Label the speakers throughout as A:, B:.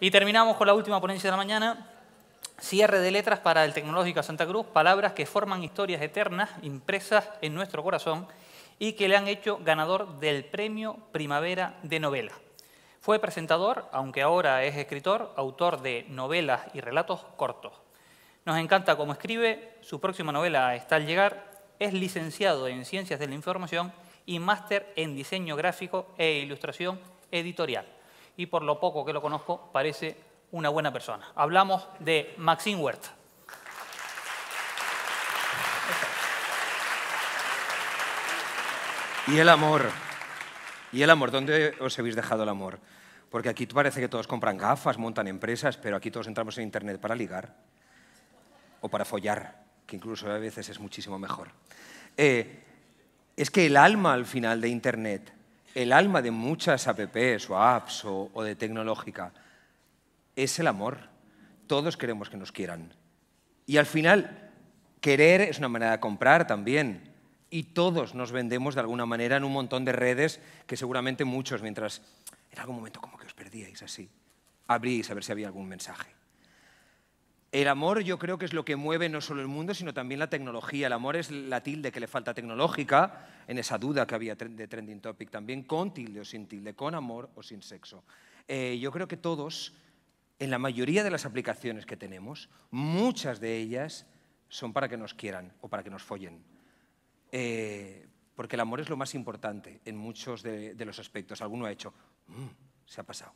A: Y terminamos con la última ponencia de la mañana. Cierre de letras para el Tecnológico Santa Cruz, palabras que forman historias eternas impresas en nuestro corazón y que le han hecho ganador del Premio Primavera de Novela. Fue presentador, aunque ahora es escritor, autor de novelas y relatos cortos. Nos encanta cómo escribe, su próxima novela está al llegar, es licenciado en Ciencias de la Información y máster en Diseño Gráfico e Ilustración Editorial y por lo poco que lo conozco, parece una buena persona. Hablamos de Maxine Huerta. Y el amor. Y el amor, ¿dónde os habéis dejado el amor? Porque aquí parece que todos compran gafas, montan empresas, pero aquí todos entramos en Internet para ligar o para follar, que incluso a veces es muchísimo mejor. Eh, es que el alma al final de Internet el alma de muchas apps o apps o, de tecnológica es el amor. Todos queremos que nos quieran. Y al final, querer es una manera de comprar también. Y todos nos vendemos de alguna manera en un montón de redes que seguramente muchos, mientras en algún momento como que os perdíais así, abrís a ver si había algún mensaje. El amor yo creo que es lo que mueve no solo el mundo, sino también la tecnología. El amor es la tilde que le falta tecnológica, en esa duda que había de Trending Topic también, con tilde o sin tilde, con amor o sin sexo. Eh, yo creo que todos, en la mayoría de las aplicaciones que tenemos, muchas de ellas son para que nos quieran o para que nos follen. Eh, porque el amor es lo más importante en muchos de, los aspectos. Alguno ha hecho, mm, se ha pasado.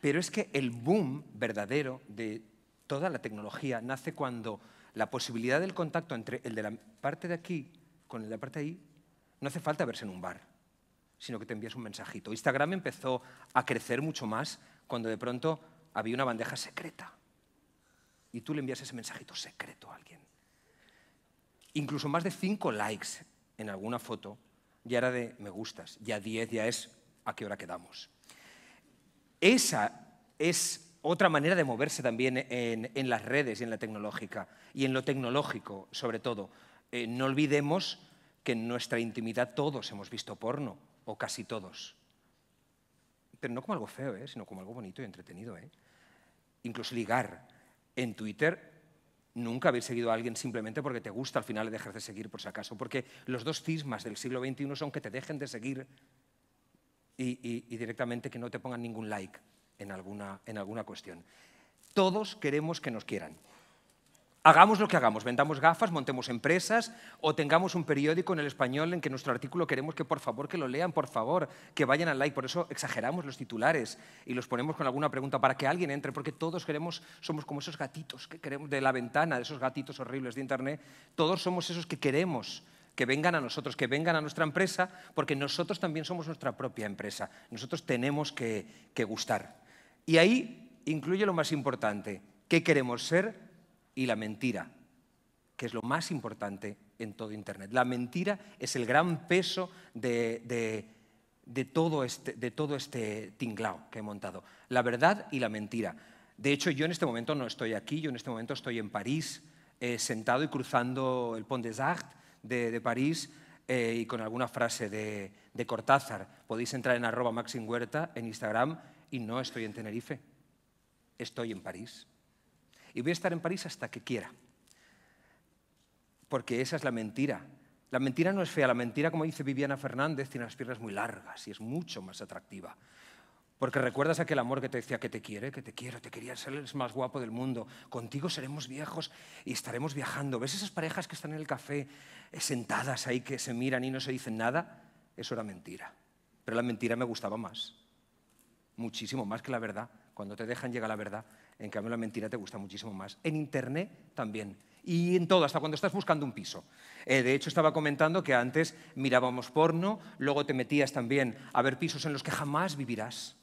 A: Pero es que el boom verdadero de toda la tecnología nace cuando la posibilidad del contacto entre el de la parte de aquí con el de la parte de ahí no hace falta verse en un bar, sino que te envías un mensajito. Instagram empezó a crecer mucho más cuando de pronto había una bandeja secreta y tú le envías ese mensajito secreto a alguien. Incluso más de cinco likes en alguna foto ya era de me gustas, ya diez, ya es a qué hora quedamos. Esa es otra manera de moverse también en, las redes y en la tecnológica, y en lo tecnológico sobre todo. Eh, no olvidemos que en nuestra intimidad todos hemos visto porno, o casi todos. Pero no como algo feo, ¿eh? sino como algo bonito y entretenido. ¿eh? Incluso ligar. En Twitter nunca haber seguido a alguien simplemente porque te gusta, al final de dejas de seguir por si acaso, porque los dos cismas del siglo XXI son que te dejen de seguir y, directamente que no te pongan ningún like en alguna, en alguna cuestión. Todos queremos que nos quieran. Hagamos lo que hagamos, vendamos gafas, montemos empresas o tengamos un periódico en el español en que nuestro artículo queremos que por favor que lo lean, por favor, que vayan al like. Por eso exageramos los titulares y los ponemos con alguna pregunta para que alguien entre, porque todos queremos, somos como esos gatitos que queremos de la ventana, de esos gatitos horribles de Internet, todos somos esos que queremos que vengan a nosotros, que vengan a nuestra empresa, porque nosotros también somos nuestra propia empresa. Nosotros tenemos que, gustar. Y ahí incluye lo más importante, qué queremos ser y la mentira, que es lo más importante en todo Internet. La mentira es el gran peso de, todo, este, de todo este tinglao que he montado. La verdad y la mentira. De hecho, yo en este momento no estoy aquí, yo en este momento estoy en París, eh, sentado y cruzando el Pont des Arts de, París eh, y con alguna frase de, de, Cortázar. Podéis entrar en arroba Maxim Huerta en Instagram y no estoy en Tenerife, estoy en París. Y voy a estar en París hasta que quiera, porque esa es la mentira. La mentira no es fea, la mentira, como dice Viviana Fernández, tiene las piernas muy largas y es mucho más atractiva. Porque recuerdas aquel amor que te decía que te quiere, que te quiero, te quería ser el más guapo del mundo. Contigo seremos viejos y estaremos viajando. ¿Ves esas parejas que están en el café eh, sentadas ahí que se miran y no se dicen nada? Eso era mentira. Pero la mentira me gustaba más. Muchísimo más que la verdad. Cuando te dejan llega la verdad. En cambio la mentira te gusta muchísimo más. En internet también y en todo, hasta cuando estás buscando un piso. Eh, de hecho, estaba comentando que antes mirábamos porno, luego te metías también a ver pisos en los que jamás vivirás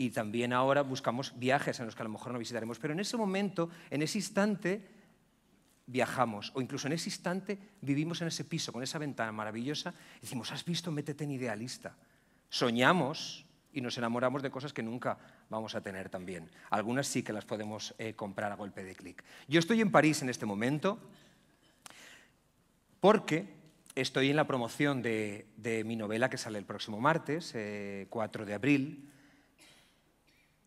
A: y también ahora buscamos viajes en los que a lo mejor no visitaremos, pero en ese momento, en ese instante, viajamos o incluso en ese instante vivimos en ese piso con esa ventana maravillosa y decimos, has visto, métete en idealista. Soñamos y nos enamoramos de cosas que nunca vamos a tener también. Algunas sí que las podemos eh, comprar a golpe de clic. Yo estoy en París en este momento porque estoy en la promoción de, mi novela que sale el próximo martes, 4 eh, de abril,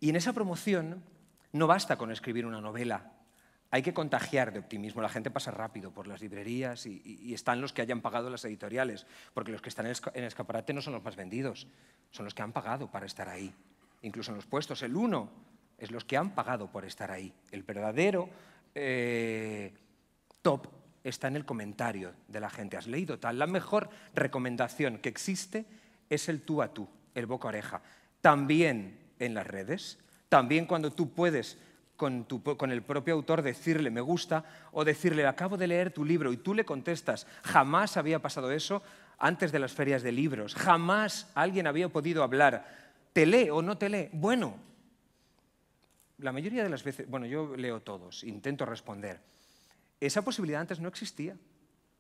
A: y en esa promoción no basta con escribir una novela. Hay que contagiar de optimismo. La gente pasa rápido por las librerías y, están los que hayan pagado las editoriales, porque los que están en escaparate no son los más vendidos, son los que han pagado para estar ahí. Incluso en los puestos, el uno es los que han pagado por estar ahí. El verdadero eh, top está en el comentario de la gente. Has leído tal. La mejor recomendación que existe es el tú a tú, el boca a oreja. También en las redes, también cuando tú puedes con, con, el propio autor decirle me gusta o decirle acabo de leer tu libro y tú le contestas jamás había pasado eso antes de las ferias de libros, jamás alguien había podido hablar, te lee o no te lee, bueno, la mayoría de las veces, bueno, yo leo todos, intento responder, esa posibilidad antes no existía,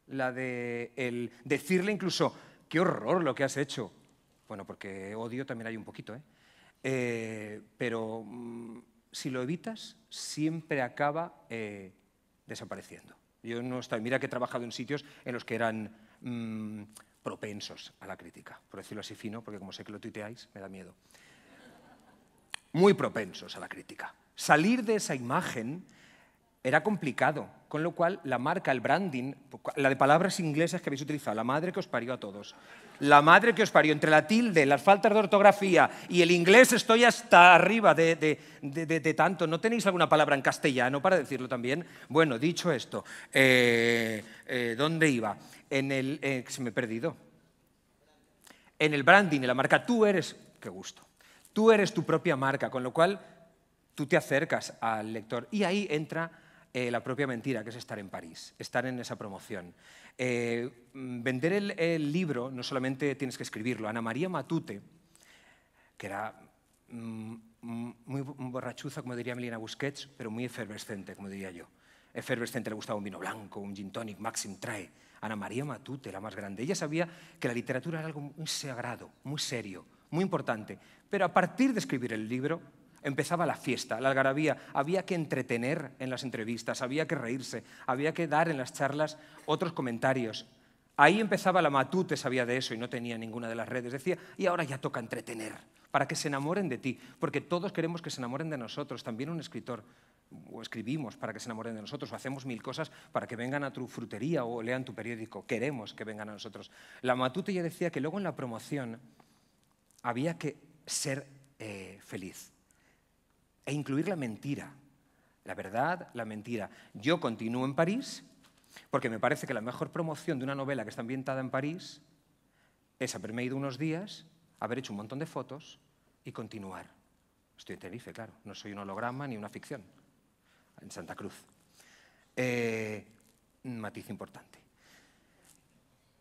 A: la de el decirle incluso, qué horror lo que has hecho, bueno, porque odio también hay un poquito, ¿eh? Eh, pero mm, si lo evitas, siempre acaba eh, desapareciendo. Yo no estoy, mira que he trabajado en sitios en los que eran mm, propensos a la crítica, por decirlo así fino, porque como sé que lo tuiteáis, me da miedo. Muy propensos a la crítica. Salir de esa imagen era complicado, con lo cual la marca, el branding, la de palabras inglesas que habéis utilizado, la madre que os parió a todos, la madre que os parió, entre la tilde, las faltas de ortografía y el inglés estoy hasta arriba de, de, tanto, ¿no tenéis alguna palabra en castellano para decirlo también? Bueno, dicho esto, eh, eh, ¿dónde iba? En el, eh, se me he perdido. En el branding, en la marca, tú eres, qué gusto, tú eres tu propia marca, con lo cual tú te acercas al lector y ahí entra eh, la propia mentira, que es estar en París, estar en esa promoción. Eh, mm, vender el, libro, no solamente tienes que escribirlo. Ana María Matute, que era mm, mm, muy borrachuza, como diría Melina Busquets, pero muy efervescente, como diría yo. Efervescente le gustaba un vino blanco, un gin tonic, Maxim Trae. Ana María Matute, la más grande. Ella sabía que la literatura era algo muy sagrado, muy serio, muy importante. Pero a partir de escribir el libro, empezaba la fiesta, la algarabía. Había que entretener en las entrevistas, había que reírse, había que dar en las charlas otros comentarios. Ahí empezaba la matute, sabía de eso y no tenía ninguna de las redes. Decía, y ahora ya toca entretener, para que se enamoren de ti, porque todos queremos que se enamoren de nosotros. También un escritor, o escribimos para que se enamoren de nosotros, o hacemos mil cosas para que vengan a tu frutería o lean tu periódico. Queremos que vengan a nosotros. La matute ya decía que luego en la promoción había que ser eh, feliz e incluir la mentira. La verdad, la mentira. Yo continúo en París porque me parece que la mejor promoción de una novela que está ambientada en París es haberme ido unos días, haber hecho un montón de fotos y continuar. Estoy en Tenerife, claro. No soy un holograma ni una ficción. En Santa Cruz. Eh, matiz importante.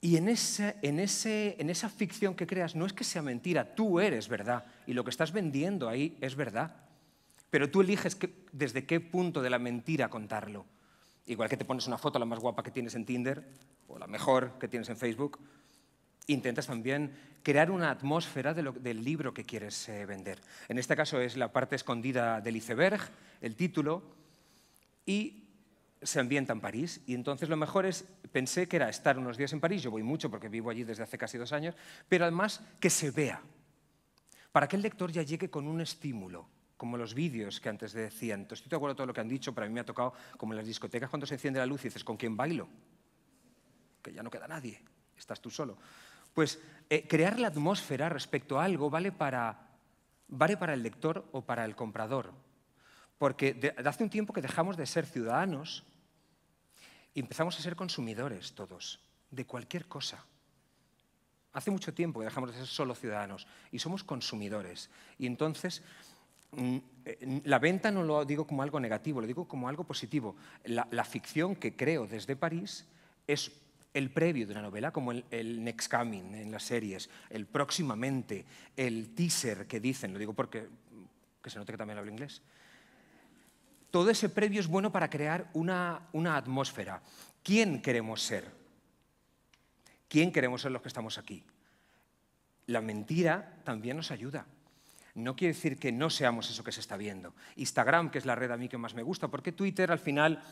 A: Y en esa ficción que creas, no es que sea mentira, tú eres verdad y lo que estás vendiendo ahí es verdad. Pero tú eliges desde qué punto de la mentira contarlo. Igual que te pones una foto la más guapa que tienes en Tinder o la mejor que tienes en Facebook, intentas también crear una atmósfera del libro que quieres eh, vender. En este caso es la parte escondida del iceberg, el título, y se ambienta en París. Y entonces lo mejor es, pensé que era estar unos días en París, yo voy mucho porque vivo allí desde hace casi dos años, pero además que se vea, para que el lector ya llegue con un estímulo como los vídeos que antes decían. Estoy de acuerdo con todo lo que han dicho, pero a mí me ha tocado, como en las discotecas, cuando se enciende la luz y dices, ¿con quién bailo? Que ya no queda nadie, estás tú solo. Pues eh, crear la atmósfera respecto a algo vale para, vale para el lector o para el comprador. Porque hace un tiempo que dejamos de ser ciudadanos y empezamos a ser consumidores todos, de cualquier cosa. Hace mucho tiempo que dejamos de ser solo ciudadanos y somos consumidores. Y entonces Mm, eh, la venta no lo digo como algo negativo, lo digo como algo positivo. La, ficción que creo desde París es el previo de una novela, como el, next coming en las series, el próximamente, el teaser que dicen, lo digo porque que se note que también hablo inglés. Todo ese previo es bueno para crear una atmósfera. ¿Quién queremos ser? ¿Quién queremos ser los que estamos aquí? La mentira también nos ayuda no quiere decir que no seamos eso que se está viendo. Instagram, que es la red a mí que más me gusta, porque Twitter al final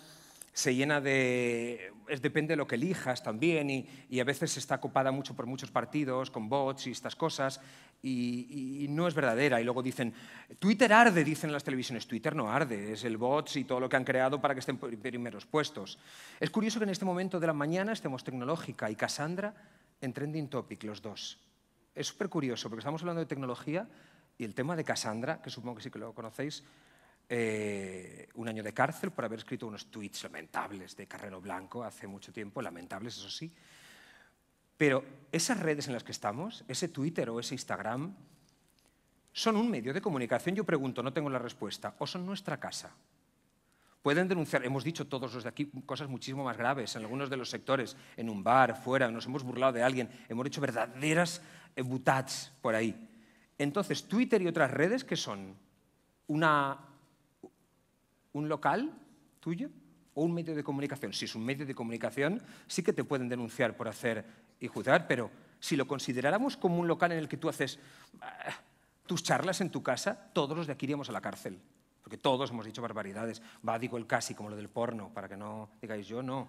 A: se llena de... Es, depende de lo que elijas también y, a veces está copada mucho por muchos partidos, con bots y estas cosas, y, no es verdadera. Y luego dicen, Twitter arde, dicen las televisiones, Twitter no arde, es el bots y todo lo que han creado para que estén primeros puestos. Es curioso que en este momento de la mañana estemos Tecnológica y Cassandra en Trending Topic, los dos. Es súper curioso, porque estamos hablando de tecnología, y el tema de Cassandra, que supongo que sí que lo conocéis, eh, un año de cárcel por haber escrito unos tweets lamentables de Carrero Blanco hace mucho tiempo, lamentables eso sí. Pero esas redes en las que estamos, ese Twitter o ese Instagram, son un medio de comunicación, yo pregunto, no tengo la respuesta, o son nuestra casa. Pueden denunciar, hemos dicho todos los de aquí cosas muchísimo más graves, en algunos de los sectores, en un bar, fuera, nos hemos burlado de alguien, hemos hecho verdaderas eh, butats por ahí. Entonces, Twitter y otras redes, que son? ¿Un local tuyo o un medio de comunicación? Si es un medio de comunicación, sí que te pueden denunciar por hacer y juzgar, pero si lo consideráramos como un local en el que tú haces ah, tus charlas en tu casa, todos los de aquí iríamos a la cárcel, porque todos hemos dicho barbaridades. Va, digo el casi, como lo del porno, para que no digáis yo, no.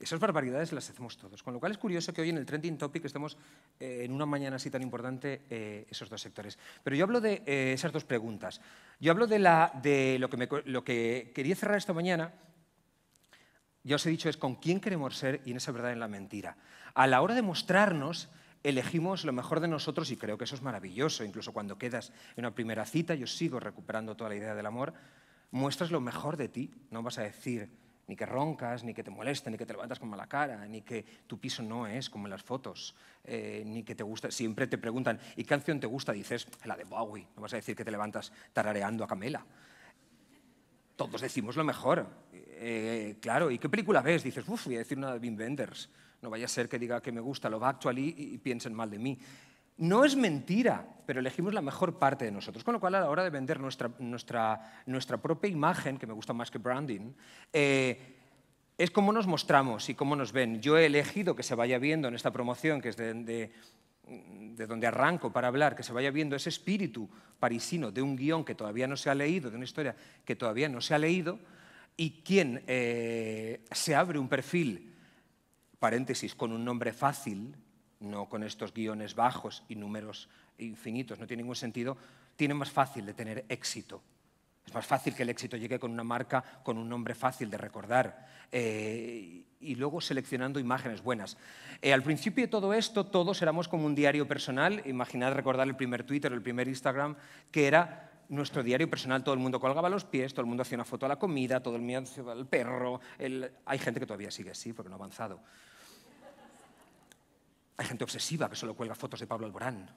A: Esas barbaridades las hacemos todos. Con lo cual es curioso que hoy en el trending topic estemos eh, en una mañana así tan importante eh, esos dos sectores. Pero yo hablo de eh, esas dos preguntas. Yo hablo de, de lo, que lo que quería cerrar esta mañana. Ya os he dicho, es con quién queremos ser y en esa verdad en la mentira. A la hora de mostrarnos, elegimos lo mejor de nosotros y creo que eso es maravilloso. Incluso cuando quedas en una primera cita, yo sigo recuperando toda la idea del amor, muestras lo mejor de ti. No vas a decir ni que roncas, ni que te molesten, ni que te levantas con mala cara, ni que tu piso no es como en las fotos, eh, ni que te gusta. Siempre te preguntan, ¿y qué canción te gusta? Dices, la de Bowie. No vas a decir que te levantas tarareando a Camela. Todos decimos lo mejor. Eh, claro, ¿y qué película ves? Dices, uff, voy a decir una de Wim Wenders. No vaya a ser que diga que me gusta lo Actually y piensen mal de mí. No es mentira, pero elegimos la mejor parte de nosotros. Con lo cual, a la hora de vender nuestra, nuestra, nuestra propia imagen, que me gusta más que branding, eh, es cómo nos mostramos y cómo nos ven. Yo he elegido que se vaya viendo en esta promoción, que es de, donde arranco para hablar, que se vaya viendo ese espíritu parisino de un guión que todavía no se ha leído, de una historia que todavía no se ha leído, y quien eh, se abre un perfil, paréntesis, con un nombre fácil, no con estos guiones bajos y números infinitos, no tiene ningún sentido, tiene más fácil de tener éxito. Es más fácil que el éxito llegue con una marca, con un nombre fácil de recordar eh, y luego seleccionando imágenes buenas. Eh, al principio de todo esto, todos éramos como un diario personal. Imaginad recordar el primer Twitter, el primer Instagram, que era nuestro diario personal. Todo el mundo colgaba los pies, todo el mundo hacía una foto a la comida, todo el mundo hacía al perro. Hay gente que todavía sigue así porque no ha avanzado. Hay gente obsesiva que solo cuelga fotos de Pablo Alborán.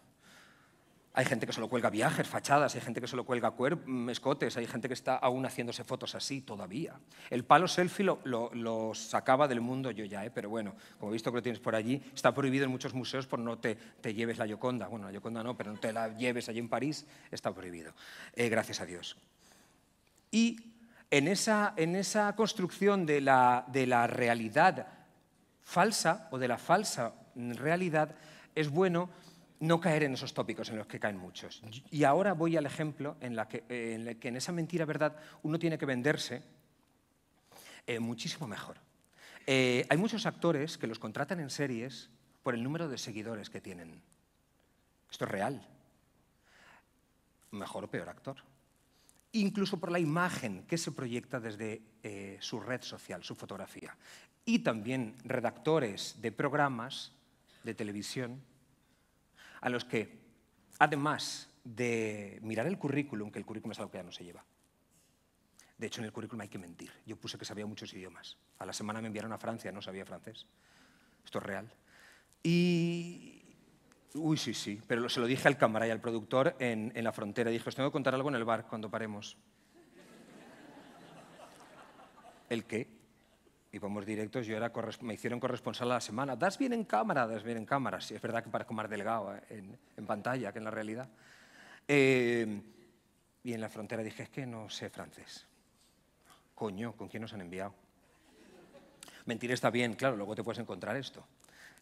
A: Hay gente que solo cuelga viajes, fachadas, hay gente que solo cuelga mm, escotes, hay gente que está aún haciéndose fotos así todavía. El palo selfie lo, sacaba del mundo yo ya, ¿eh? pero bueno, como he visto que lo tienes por allí, está prohibido en muchos museos por no te, te lleves la Yoconda. Bueno, la Yoconda no, pero no te la lleves allí en París, está prohibido, eh, gracias a Dios. Y en esa, en esa construcción de la, de la realidad falsa o de la falsa en realidad es bueno no caer en esos tópicos en los que caen muchos. Y ahora voy al ejemplo en, el eh, que en esa mentira verdad uno tiene que venderse eh, muchísimo mejor. Eh, hay muchos actores que los contratan en series por el número de seguidores que tienen. Esto es real. Mejor o peor actor. Incluso por la imagen que se proyecta desde su red social, su fotografía. Y también redactores de programas de televisión, a los que, además de mirar el currículum, que el currículum es algo que ya no se lleva, de hecho en el currículum hay que mentir. Yo puse que sabía muchos idiomas. A la semana me enviaron a Francia, no sabía francés. Esto es real. Y... Uy, sí, sí, pero se lo dije al cámara y al productor en, en la frontera. Dije, os tengo que contar algo en el bar cuando paremos. ¿El qué? y vamos directos, yo era, me hicieron corresponsal a la semana. Das bien en cámara, das bien en cámara. Sí, es verdad que parezco más delgado ¿eh? en, pantalla que en la realidad. Eh, y en la frontera dije, es que no sé francés. Coño, ¿con quién nos han enviado? Mentir está bien, claro, luego te puedes encontrar esto.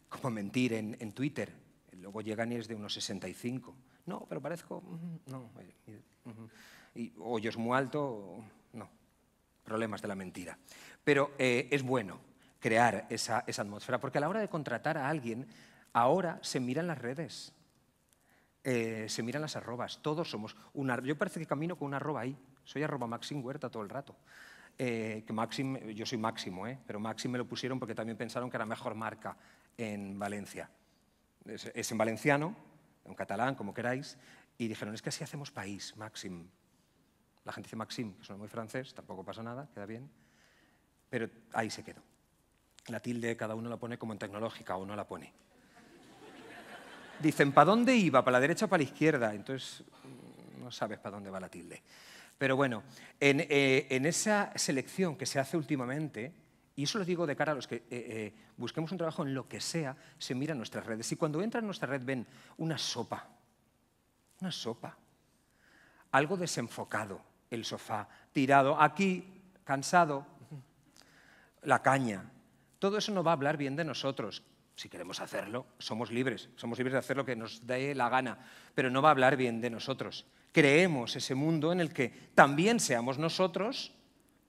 A: Como mentir en, Twitter. Luego llegan y es de unos 65. No, pero parezco... Mm, no, mm, mm. y, o yo es muy alto, no problemas de la mentira. Pero eh, es bueno crear esa, atmósfera, porque a la hora de contratar a alguien, ahora se miran las redes, eh, se miran las arrobas, todos somos una... Yo parece que camino con una arroba ahí, soy arroba Maxim Huerta todo el rato. Eh, que Maxim, yo soy Máximo, pero Maxim me lo pusieron porque también pensaron que era mejor marca en Valencia. Es, es en valenciano, en catalán, como queráis, y dijeron, es que así hacemos país, Maxim, la gente dice Maxim, que suena muy francés, tampoco pasa nada, queda bien, pero ahí se quedó. La tilde cada uno la pone como en tecnológica o no la pone. Dicen, ¿para dónde iba? ¿Para la derecha o para la izquierda? Entonces no sabes para dónde va la tilde. Pero bueno, eh, en, esa selección que se hace últimamente, y eso lo digo de cara a los que eh, eh, busquemos un trabajo en lo que sea, se miran nuestras redes. Y cuando entran en nuestra red ven una sopa, una sopa, algo desenfocado, el sofá, tirado, aquí, cansado, la caña. Todo eso no va a hablar bien de nosotros. Si queremos hacerlo, somos libres, somos libres de hacer lo que nos dé la gana, pero no va a hablar bien de nosotros. Creemos ese mundo en el que también seamos nosotros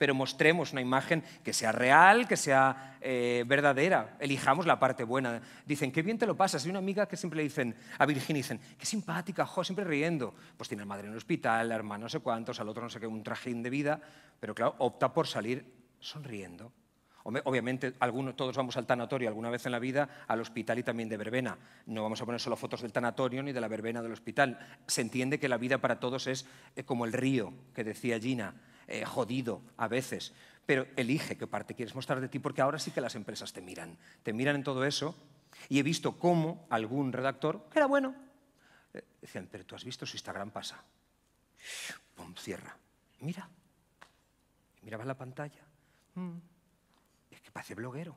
A: pero mostremos una imagen que sea real, que sea eh, verdadera. Elijamos la parte buena. Dicen, qué bien te lo pasas. Y una amiga que siempre le dicen, a Virginia dicen, qué simpática, jo, siempre riendo. Pues tiene la madre en el hospital, la hermana no sé cuántos, al otro no sé qué, un trajín de vida, pero claro, opta por salir sonriendo. Obviamente, todos vamos al tanatorio alguna vez en la vida, al hospital y también de verbena. No vamos a poner solo fotos del tanatorio ni de la verbena del hospital. Se entiende que la vida para todos es eh, como el río que decía Gina. Eh, jodido a veces, pero elige qué parte quieres mostrar de ti, porque ahora sí que las empresas te miran. Te miran en todo eso y he visto cómo algún redactor, que era bueno, eh, decían, pero tú has visto su Instagram pasa. Pum, cierra. Mira. miraba la pantalla. Mm. Es que parece bloguero.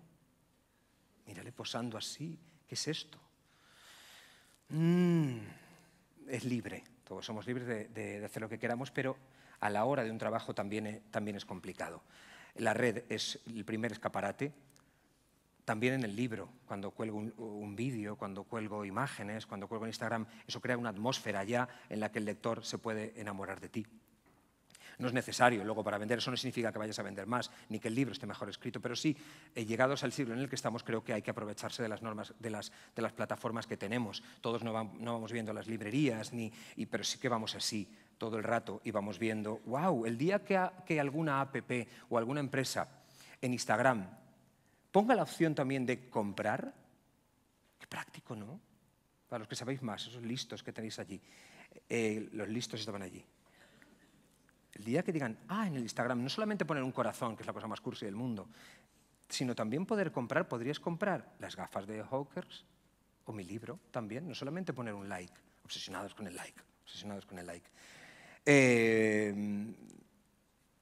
A: Mírale posando así. ¿Qué es esto? Mm. Es libre. Todos somos libres de hacer lo que queramos, pero a la hora de un trabajo también, también es complicado. La red es el primer escaparate, también en el libro, cuando cuelgo un, un vídeo, cuando cuelgo imágenes, cuando cuelgo en Instagram, eso crea una atmósfera ya en la que el lector se puede enamorar de ti. No es necesario luego para vender, eso no significa que vayas a vender más, ni que el libro esté mejor escrito, pero sí, eh, llegados al siglo en el que estamos, creo que hay que aprovecharse de las normas, de las, de las plataformas que tenemos. Todos no, vamos viendo las librerías, ni, y, pero sí que vamos así todo el rato y vamos viendo, wow, el día que, que alguna APP o alguna empresa en Instagram ponga la opción también de comprar, qué práctico, ¿no? Para los que sabéis más, esos listos que tenéis allí, eh, los listos estaban allí. El día que digan, ah, en el Instagram, no solamente poner un corazón, que es la cosa más cursi del mundo, sino también poder comprar, podrías comprar las gafas de Hawkers o mi libro también, no solamente poner un like, obsesionados con el like, obsesionados con el like. Eh,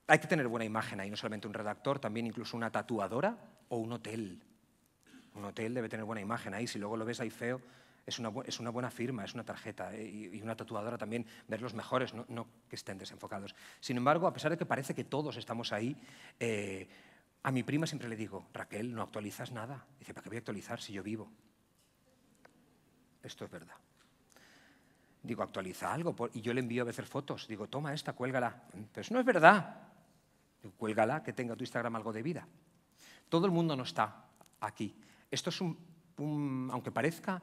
A: hay que tener buena imagen ahí, no solamente un redactor, también incluso una tatuadora o un hotel. Un hotel debe tener buena imagen ahí, si luego lo ves ahí feo, es una, es una buena firma, es una tarjeta eh, y, una tatuadora también, ver los mejores, no, que estén desenfocados. Sin embargo, a pesar de que parece que todos estamos ahí, eh, a mi prima siempre le digo, Raquel, no actualizas nada. Dice, ¿para qué voy a actualizar si yo vivo? Esto es verdad. Digo, actualiza algo. Y yo le envío a veces fotos. Digo, toma esta, cuélgala. Pero eso no es verdad. cuélgala, que tenga tu Instagram algo de vida. Todo el mundo no está aquí. Esto es un aunque parezca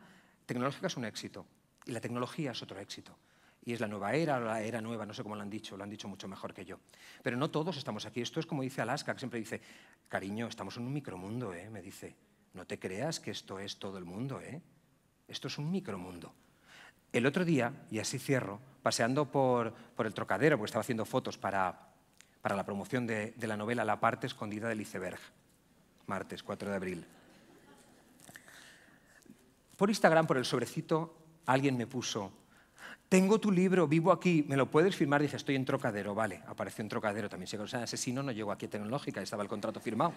A: tecnológica es un éxito y la tecnología es otro éxito. Y es la nueva era la era nueva, no sé cómo lo han dicho, lo han dicho mucho mejor que yo. Pero no todos estamos aquí. Esto es como dice Alaska, que siempre dice, cariño, estamos en un micromundo, ¿eh? me dice. No te creas que esto es todo el mundo, ¿eh? Esto es un micromundo. El otro día, y así cierro, paseando por, por el trocadero, porque estaba haciendo fotos para, para la promoción de, de la novela La parte escondida del iceberg, martes 4 de abril por Instagram, por el sobrecito, alguien me puso, tengo tu libro, vivo aquí, ¿me lo puedes firmar? Dije, estoy en Trocadero, vale, apareció en Trocadero también. Si sea, asesino no llegó aquí a Tecnológica, estaba el contrato firmado.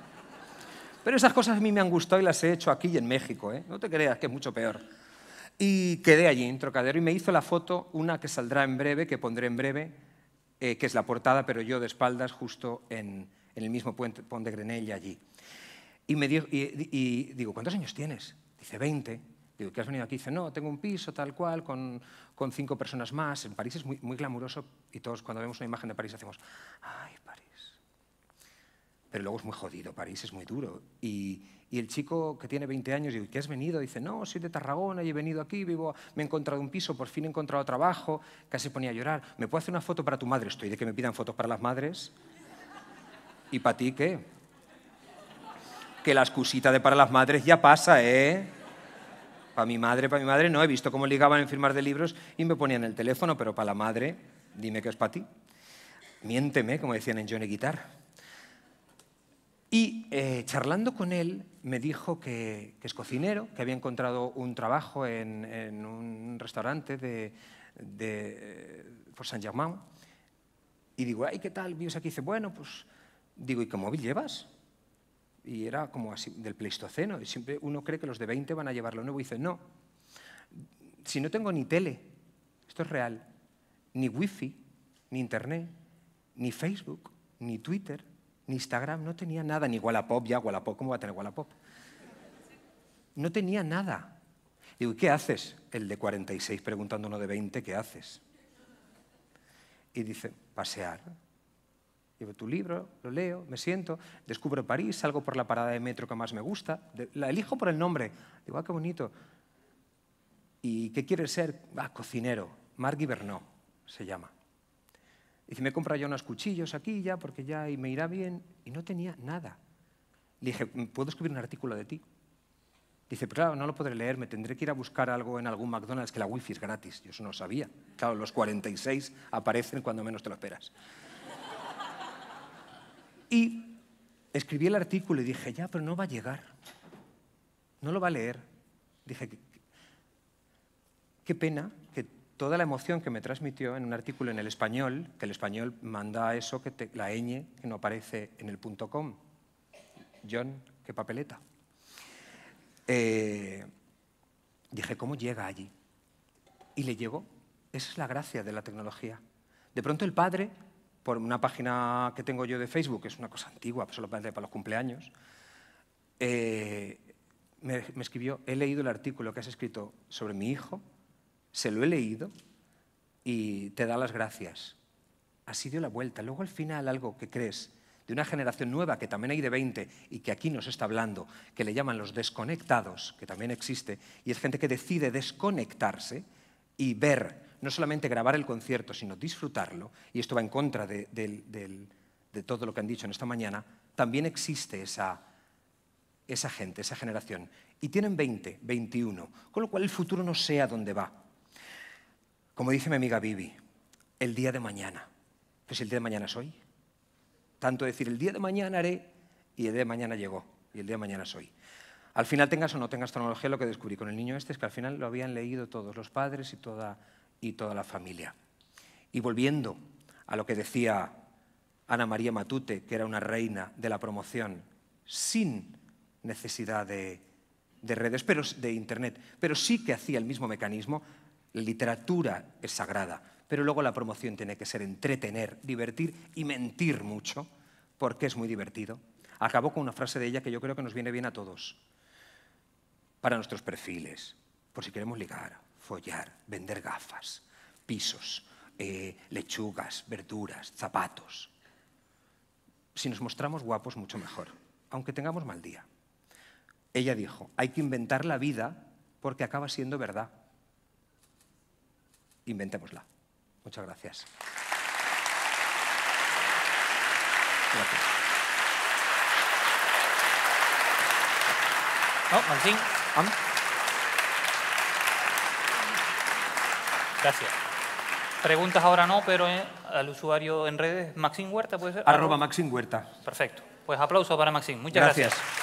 A: Pero esas cosas a mí me han gustado y las he hecho aquí y en México, ¿eh? no te creas que es mucho peor. Y quedé allí en Trocadero y me hizo la foto, una que saldrá en breve, que pondré en breve, eh, que es la portada, pero yo de espaldas justo en, el mismo puente, Pont de Grenelle allí. Y, me y digo, ¿cuántos años tienes? Dice, 20 que has venido aquí? Dice, no, tengo un piso tal cual, con, cinco personas más. En París es muy, muy glamuroso y todos cuando vemos una imagen de París hacemos, ay, París. Pero luego es muy jodido, París es muy duro. Y, el chico que tiene 20 años, digo, ¿qué has venido? Dice, no, soy de Tarragona y he venido aquí, vivo, me he encontrado un piso, por fin he encontrado trabajo. Casi ponía a llorar. ¿Me puedo hacer una foto para tu madre? Estoy de que me pidan fotos para las madres. ¿Y para ti qué? Que la excusita de para las madres ya pasa, ¿eh? Para mi madre, para mi madre no. He visto cómo ligaban en firmar de libros y me ponían el teléfono, pero para la madre, dime que es para ti. Miénteme, como decían en Johnny Guitar. Y eh, charlando con él, me dijo que, es cocinero, que había encontrado un trabajo en, un restaurante de, de, eh, por Saint-Germain. Y digo, ay, ¿qué tal? Vives aquí. Y dice, bueno, pues. Digo, ¿y qué móvil llevas? y era como así, del Pleistoceno. Y siempre uno cree que los de 20 van a llevar lo nuevo y dicen, no, si no tengo ni tele, esto es real, ni wifi, ni internet, ni Facebook, ni Twitter, ni Instagram, no tenía nada, ni Wallapop, ya Wallapop, ¿cómo va a tener Wallapop? No tenía nada. Digo, ¿qué haces? El de 46 preguntando uno de 20, ¿qué haces? Y dice, pasear. Llevo tu libro, lo leo, me siento, descubro París, salgo por la parada de metro que más me gusta, la elijo por el nombre. Digo, ah, qué bonito. ¿Y qué quieres ser? Ah, cocinero. Margui Bernot se llama. Dice, me he ya unos cuchillos aquí ya porque ya y me irá bien. Y no tenía nada. Le dije, ¿puedo escribir un artículo de ti? Dice, pero claro, no lo podré leer, me tendré que ir a buscar algo en algún McDonald's que la wifi es gratis. Yo eso no sabía. Claro, los 46 aparecen cuando menos te lo esperas. Y escribí el artículo y dije, ya, pero no va a llegar. No lo va a leer. Dije, qué pena que toda la emoción que me transmitió en un artículo en el español, que el español manda eso, que la ñ, que no aparece en el punto com. John, qué papeleta. Eh, dije, ¿cómo llega allí? Y le llegó. Esa es la gracia de la tecnología. De pronto el padre por una página que tengo yo de Facebook, es una cosa antigua, solo para los cumpleaños, eh, me, me escribió, he leído el artículo que has escrito sobre mi hijo, se lo he leído y te da las gracias. Así dio la vuelta. Luego al final algo que crees de una generación nueva que también hay de 20 y que aquí nos está hablando, que le llaman los desconectados, que también existe, y es gente que decide desconectarse y ver no solamente grabar el concierto, sino disfrutarlo, y esto va en contra de, todo lo que han dicho en esta mañana, también existe esa, esa gente, esa generación. Y tienen 20, 21, con lo cual el futuro no sé a dónde va. Como dice mi amiga Vivi, el día de mañana. Pues el día de mañana soy Tanto decir el día de mañana haré y el día de mañana llegó y el día de mañana soy Al final tengas o no tengas tecnología, lo que descubrí con el niño este es que al final lo habían leído todos los padres y toda y toda la familia. Y volviendo a lo que decía Ana María Matute, que era una reina de la promoción, sin necesidad de, redes, pero de internet, pero sí que hacía el mismo mecanismo. literatura es sagrada, pero luego la promoción tiene que ser entretener, divertir y mentir mucho, porque es muy divertido. Acabó con una frase de ella que yo creo que nos viene bien a todos, para nuestros perfiles, por si queremos ligar, follar, vender gafas, pisos, eh, lechugas, verduras, zapatos. Si nos mostramos guapos, mucho mejor, aunque tengamos mal día. Ella dijo, hay que inventar la vida porque acaba siendo verdad. Inventémosla. Muchas gracias. Gracias. Martín. Oh, Gracias. Preguntas ahora no, pero eh, al usuario en redes, Maxim Huerta, ¿puede ser? Arroba Maxim Huerta. Perfecto. Pues aplauso para Maxim. Muchas gracias. gracias.